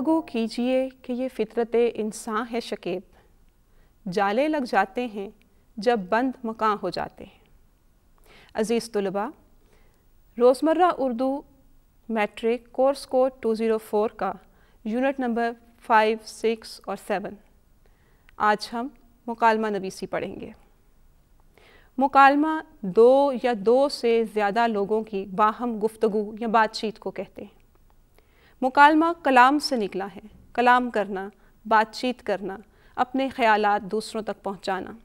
गुफ्तु कीजिए कि ये फितरत इंसान है शकेब जाले लग जाते हैं जब बंद मकान हो जाते हैं अज़ीज़ तलबा रोज़मर्रा Urdu matric course code two zero four का यूनिट नंबर फाइव सिक्स और सेवन आज हम मुकालमा नवीसी पढ़ेंगे मुकालमा दो या दो से ज़्यादा लोगों की बाहम गुफ्तु या बातचीत को कहते हैं मुकालमा कलाम से निकला है कलाम करना बातचीत करना अपने ख्याल दूसरों तक पहुँचाना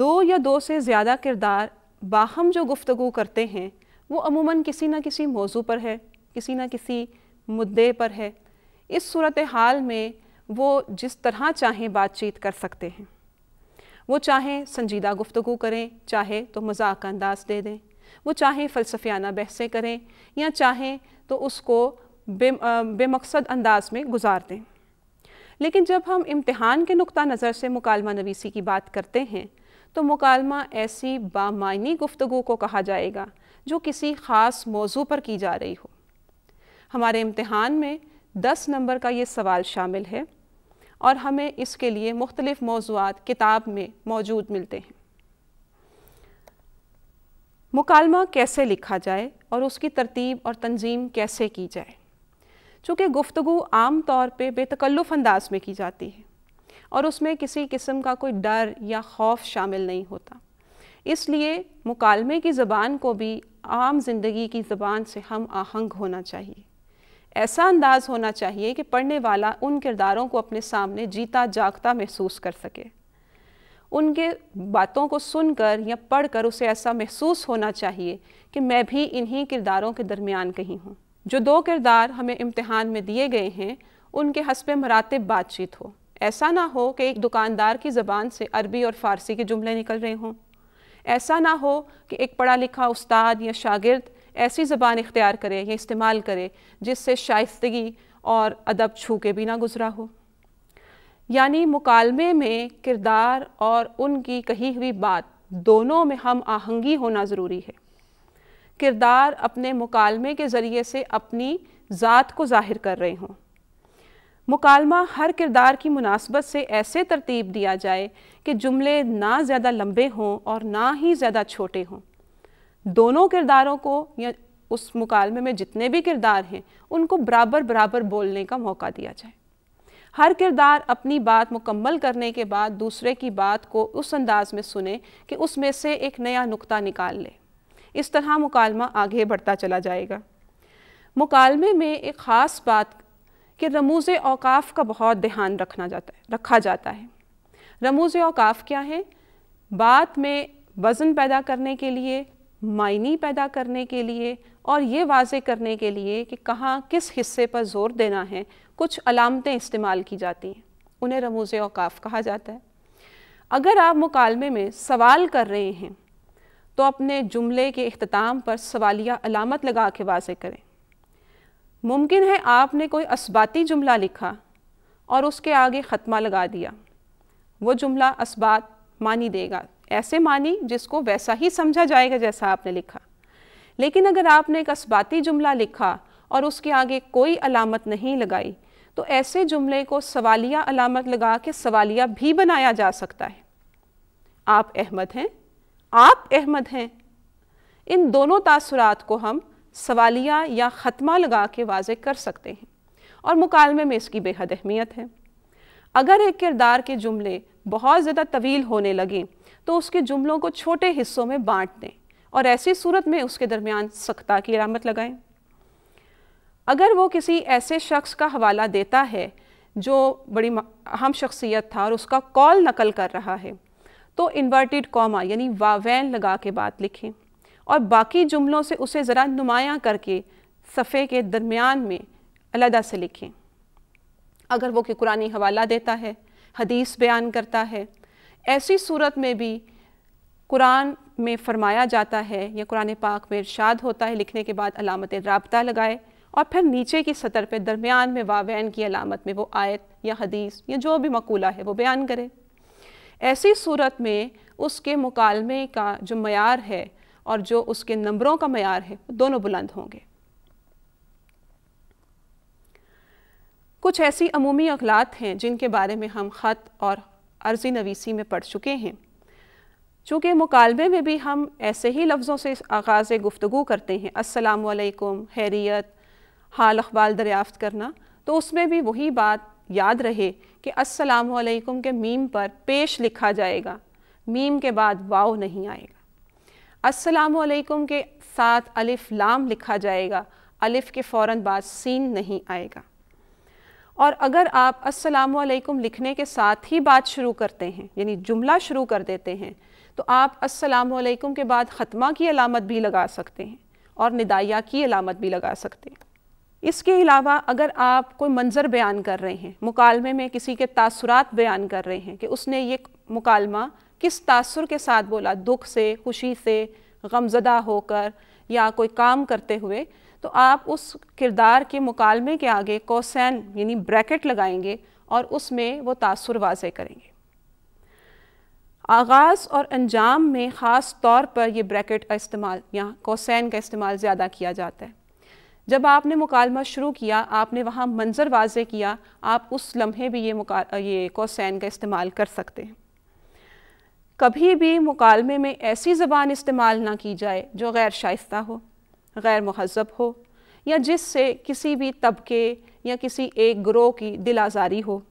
दो या दो से ज़्यादा किरदार बाहम जो गुफ्तु करते हैं वो अमूमन किसी न किसी मौजू पर है किसी न किसी मुद्दे पर है इस सूरत हाल में वो जिस तरह चाहें बातचीत कर सकते हैं वो चाहें संजीदा गुफ्तु करें चाहे तो मजाक का अंदाज दे दें वो चाहें फ़लसफियाना बहसें करें या चाहें तो उसको बे बेमकसद अंदाज में गुजार दें लेकिन जब हम इम्तहान के नुक़ नज़र से मुकालमा नवीसी की बात करते हैं तो मुकालमा ऐसी बामायनी गुफ्तु को कहा जाएगा जो किसी ख़ास मौजू पर की जा रही हो हमारे इम्तहान में दस नंबर का ये सवाल शामिल है और हमें इसके लिए मुख्तलिफ़ मौजूद किताब में मौजूद मिलते हैं मुकालमा कैसे लिखा जाए और उसकी तरतीब और तंजीम कैसे की जाए चूँकि गुफ्तु आम तौर पर बेतकल्लुफ़ अंदाज में की जाती है और उसमें किसी किस्म का कोई डर या खौफ शामिल नहीं होता इसलिए मुकालमे की ज़बान को भी आम जिंदगी की ज़बान से हम आहंग होना चाहिए ऐसा अंदाज होना चाहिए कि पढ़ने वाला उन किरदारों को अपने सामने जीता जागता महसूस कर सके उनके बातों को सुनकर या पढ़कर उसे ऐसा महसूस होना चाहिए कि मैं भी इन्हीं किरदारों के दरमियान कहीं हूँ जो दो किरदार हमें इम्तहान में दिए गए हैं उनके हसब मरातब बातचीत हो ऐसा ना हो कि एक दुकानदार की ज़बान से अरबी और फ़ारसी के जुमले निकल रहे हों ऐसा ना हो कि एक पढ़ा लिखा उस्ताद या शागिर्द ऐसी ज़बान इख्तियार करे या इस्तेमाल करे जिससे शाइस्तगी और अदब छू के भी ना गुज़रा हो यानी मुकालमे में किरदार और उनकी कही हुई बात दोनों में हम आहंगी होना ज़रूरी है किरदार अपने मुकालमे के ज़रिए से अपनी ज़ात को ज़ाहिर कर रहे हों मुकालमा हर किरदार की मुनासबत से ऐसे तरतीब दिया जाए कि जुमले ना ज़्यादा लंबे हों और ना ही ज़्यादा छोटे हों दोनों किरदारों को या उस मुकालमे में जितने भी किरदार हैं उनको बराबर बराबर बोलने का मौका दिया जाए हर किरदार अपनी बात मुकम्मल करने के बाद दूसरे की बात को उस अंदाज़ में सुने कि उसमें से एक नया नुकता निकाल ले इस तरह मुकालमा आगे बढ़ता चला जाएगा मुकालमे में एक ख़ास बात कि रमूज़ अवकाफ़ का बहुत ध्यान रखना जाता है रखा जाता है रमूज़ अवकाफ़ क्या है बात में वज़न पैदा करने के लिए मायनी पैदा करने के लिए और ये वाज करने के लिए कि कहाँ किस हिस्से पर ज़ोर देना है कुछ अलामतें इस्तेमाल की जाती हैं उन्हें रमूज़ अवकाफ़ कहा जाता है अगर आप मुकालमे में सवाल कर रहे हैं तो अपने जुमले के अख्ताम पर सवालिया अलामत लगा के वाज करें मुमकिन है आपने कोई असबाती जुमला लिखा और उसके आगे ख़त्मा लगा दिया वो जुमला असबात मानी देगा ऐसे मानी जिसको वैसा ही समझा जाएगा जैसा आपने लिखा लेकिन अगर आपने एक असबाती जुमला लिखा और उसके आगे कोई अलामत नहीं लगाई तो ऐसे जुमले को सवालिया अलामत लगा के सवालिया भी बनाया जा सकता है आप अहमद हैं आप अहमद हैं इन दोनों तासरात को हम सवालिया या ख़त्मा लगा के वाज कर सकते हैं और मुकालमे में इसकी बेहद अहमियत है अगर एक किरदार के जुमले बहुत ज़्यादा तवील होने लगें तो उसके जुमलों को छोटे हिस्सों में बाँट दें और ऐसी सूरत में उसके दरमियान सख्ता की अलामत लगाएं अगर वो किसी ऐसे शख्स का हवाला देता है जो बड़ी अहम शख्सियत था और उसका कॉल नकल कर रहा है तो इन्वर्टेड कॉमा यानी वावैन लगा के बाद लिखें और बाकी जुमलों से उसे ज़रा नुमायाँ करके सफ़े के दरमियान में अलहदा से लिखें अगर वो कि कुरानी हवाला देता है हदीस बयान करता है ऐसी सूरत में भी कुरान में फरमाया जाता है या कुरान पाक में इरशाद होता है लिखने के बाद अलामत रबता लगाए और फिर नीचे की सतर पर दरमियान में वावैन की अलामत में वो आयत या हदीस या जो भी मकूला है वो बयान करे ऐसी सूरत में उसके मुकालमे का जो मैार है और जो उसके नंबरों का मैार है दोनों बुलंद होंगे कुछ ऐसी अमूमी अखलात हैं जिनके बारे में हम ख़त और अर्जी नवीसी में पढ़ चुके हैं चूँकि मुकालमे में भी हम ऐसे ही लफ्ज़ों से आगाज़ गुफ्तु करते हैं असलकुम हैरियत हाल अखबाल दरियाफ़त करना तो उसमें भी वही बात याद रहे कि अस्सलाम वालेकुम के मीम पर पेश लिखा जाएगा मीम के बाद वाव नहीं आएगा अस्सलाम वालेकुम के साथ अलिफ लाम लिखा जाएगा अलिफ के फ़ौर बाद सीन नहीं आएगा और अगर आप अस्सलाम वालेकुम लिखने के साथ ही बात शुरू करते हैं यानी जुमला शुरू कर देते हैं तो आप अस्सलाम वालेकुम के बाद ख़त्मा की अलामत भी लगा सकते हैं और निदाया की अलामत भी लगा सकते हैं इसके अलावा अगर आप कोई मंज़र बयान कर रहे हैं मुकालमे में किसी के तासुरात बयान कर रहे हैं कि उसने ये मुकालमा किस तासुर के साथ बोला दुख से खुशी से गमजदा होकर या कोई काम करते हुए तो आप उस किरदार के मुकालमे के आगे कोसैन यानी ब्रैकेट लगाएंगे और उसमें वो तासुर वाजे करेंगे आगाज़ और अंजाम में ख़ास तौर पर ये ब्रैकेट का इस्तेमाल या कोसैन का इस्तेमाल ज़्यादा किया जाता है जब आपने मुकालमा शुरू किया आपने वहाँ मंज़र वाज किया आप उस लम्हे भी ये ये कोसैन का इस्तेमाल कर सकते हैं कभी भी मुकालमे में ऐसी ज़बान इस्तेमाल ना की जाए जो गैर शाइस्त हो गैर महजब हो या जिससे किसी भी तबके या किसी एक ग्रोह की दिल आज़ारी हो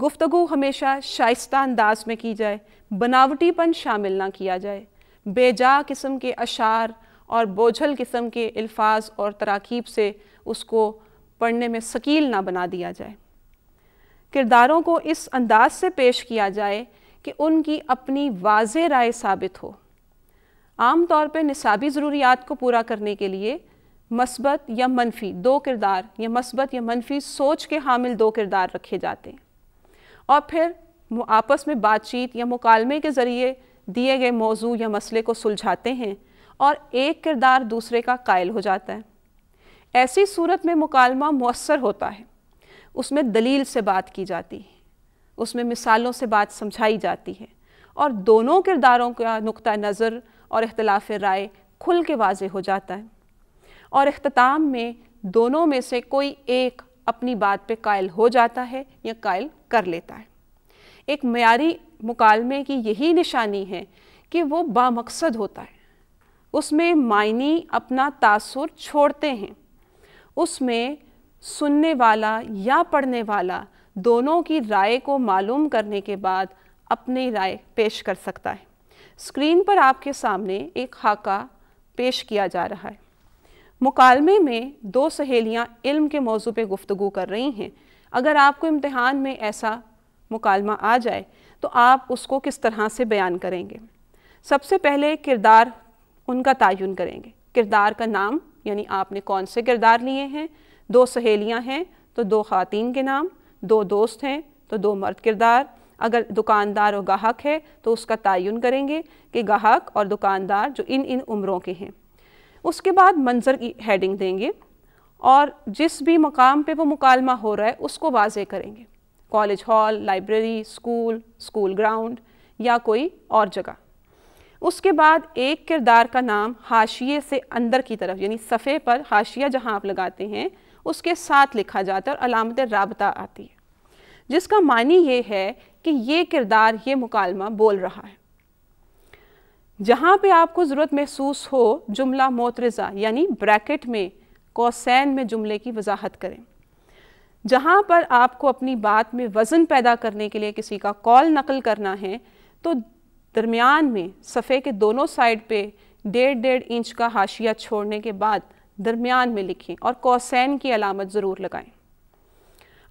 गुफ्तु हमेशा शाइस्त अंदाज में की जाए बनावटीपन शामिल ना किया जाए बेजा किस्म के अशार और बोझल किस्म के अल्फाज और तराकीब से उसको पढ़ने में शकील ना बना दिया जाए किरदारों को इस अंदाज से पेश किया जाए कि उनकी अपनी वाज राय साबित हो आम तौर पर निसाबी ज़रूरियात को पूरा करने के लिए मस्बत या मनफी दो किरदार या मस्बत या मनफी सोच के हामिल दो किरदार रखे जाते हैं और फिर आपस में बातचीत या मुकालमे के ज़रिए दिए गए मौजू या मसले को सुलझाते हैं और एक किरदार दूसरे का कायल हो जाता है ऐसी सूरत में मुकालमा मौसर होता है उसमें दलील से बात की जाती है उसमें मिसालों से बात समझाई जाती है और दोनों किरदारों का नुक़ नज़र और अख्तिलाफ़ राय खुल के वाजे हो जाता है और अख्ताम में दोनों में से कोई एक अपनी बात पे कायल हो जाता है या कायल कर लेता है एक मैारी मुकालमे की यही निशानी है कि वो बामकसद होता है उसमें मायनी अपना तासुर छोड़ते हैं उसमें सुनने वाला या पढ़ने वाला दोनों की राय को मालूम करने के बाद अपनी राय पेश कर सकता है स्क्रीन पर आपके सामने एक खाका पेश किया जा रहा है मुकालमे में दो सहेलियां इल्म के मौजू पे गुफ्तु कर रही हैं अगर आपको इम्तहान में ऐसा मुकालमा आ जाए तो आप उसको किस तरह से बयान करेंगे सबसे पहले किरदार उनका तयन करेंगे किरदार का नाम यानी आपने कौन से किरदार लिए हैं दो सहेलियाँ हैं तो दो खातिन के नाम दो दोस्त हैं तो दो मर्द किरदार अगर दुकानदार और गाहक है तो उसका तयन करेंगे कि गाहक और दुकानदार जो इन इन उम्रों के हैं उसके बाद मंज़र की हेडिंग देंगे और जिस भी मकाम पे वो मुकालमा हो रहा है उसको वाजे करेंगे college hall library school school ground या कोई और जगह उसके बाद एक किरदार का नाम हाशिए से अंदर की तरफ यानी सफ़े पर हाशिया जहां आप लगाते हैं उसके साथ लिखा जाता है और अलामत रबता आती है जिसका मानी ये है कि ये किरदार ये मुकालमा बोल रहा है जहां पे आपको ज़रूरत महसूस हो जुमला मोतरज़ा यानी ब्रैकेट में कौसैन में जुमले की वजाहत करें जहाँ पर आपको अपनी बात में वज़न पैदा करने के लिए किसी का कॉल नकल करना है तो दरमियान में सफ़े के दोनों साइड पे डेढ़ डेढ़ इंच का हाशिया छोड़ने के बाद दरमियान में लिखें और कौसैन की अलामत ज़रूर लगाएं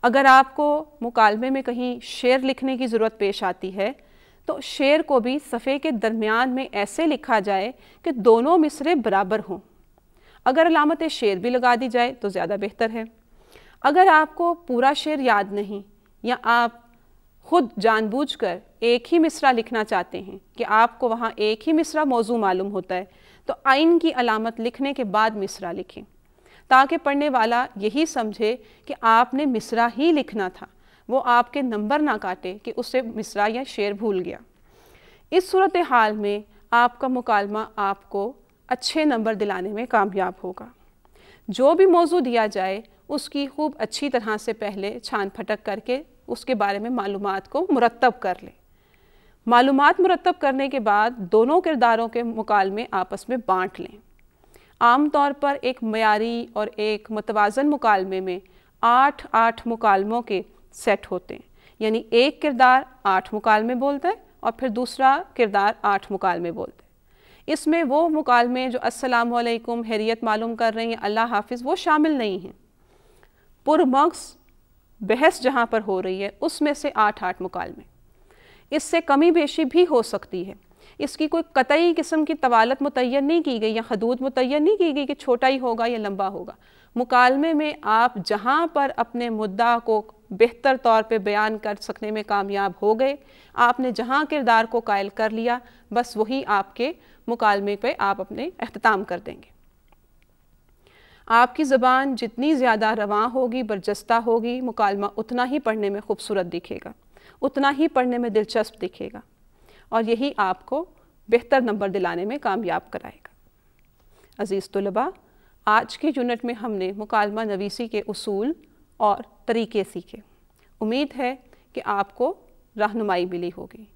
अगर आपको मुकालमे में कहीं शेर लिखने की ज़रूरत पेश आती है तो शेर को भी सफ़े के दरमियान में ऐसे लिखा जाए कि दोनों मिसरे बराबर हों अगर अलामत शेर भी लगा दी जाए तो ज़्यादा बेहतर है अगर आपको पूरा शेर याद नहीं या आप खुद जानबूझकर एक ही मिसरा लिखना चाहते हैं कि आपको वहाँ एक ही मिसरा मौजू मालूम होता है तो आइन की अलामत लिखने के बाद मिसरा लिखें ताकि पढ़ने वाला यही समझे कि आपने मिसरा ही लिखना था वो आपके नंबर ना काटे कि उससे मिसरा या शेर भूल गया इस सूरत हाल में आपका मुकालमा आपको अच्छे नंबर दिलाने में कामयाब होगा जो भी मौजू दिया जाए उसकी खूब अच्छी तरह से पहले छान फटक करके उसके बारे में मालूम को मुरतब कर लें मालूम मुरतब करने के बाद दोनों किरदारों के मुकालमे आपस में बांट लें आम तौर पर एक मयारी और एक मतवाजन मुकालमे में आठ आठ मुकालमों के सेट होते हैं यानी एक किरदार आठ मुकालमे बोलता है और फिर दूसरा किरदार आठ मुकालमे बोलता है इसमें वो मुकालमे जो असलकुम हैरियत मालूम कर रहे हैं अल्लाह हाफिज़ वो शामिल नहीं हैं पुरमक्स बहस जहाँ पर हो रही है उसमें से आठ आठ मुकालमे इससे कमी बेशी भी हो सकती है इसकी कोई कतई किस्म की तवालत मुतन नहीं की गई या हदूद मुतन नहीं की गई कि छोटा ही होगा या लंबा होगा मुकालमे में आप जहाँ पर अपने मुद्दा को बेहतर तौर पे बयान कर सकने में कामयाब हो गए आपने जहाँ किरदार को कायल कर लिया बस वही आपके मुकालमे पे आप अपने अख्ताम कर देंगे आपकी ज़बान जितनी ज़्यादा रवां होगी बर्जस्ता होगी मुकालमा उतना ही पढ़ने में खूबसूरत दिखेगा उतना ही पढ़ने में दिलचस्प दिखेगा और यही आपको बेहतर नंबर दिलाने में कामयाब कराएगा अज़ीज़ तलबा आज के यूनिट में हमने मुकालमा नवीसी के असूल और तरीके सीखे उम्मीद है कि आपको रहनुमाई मिली होगी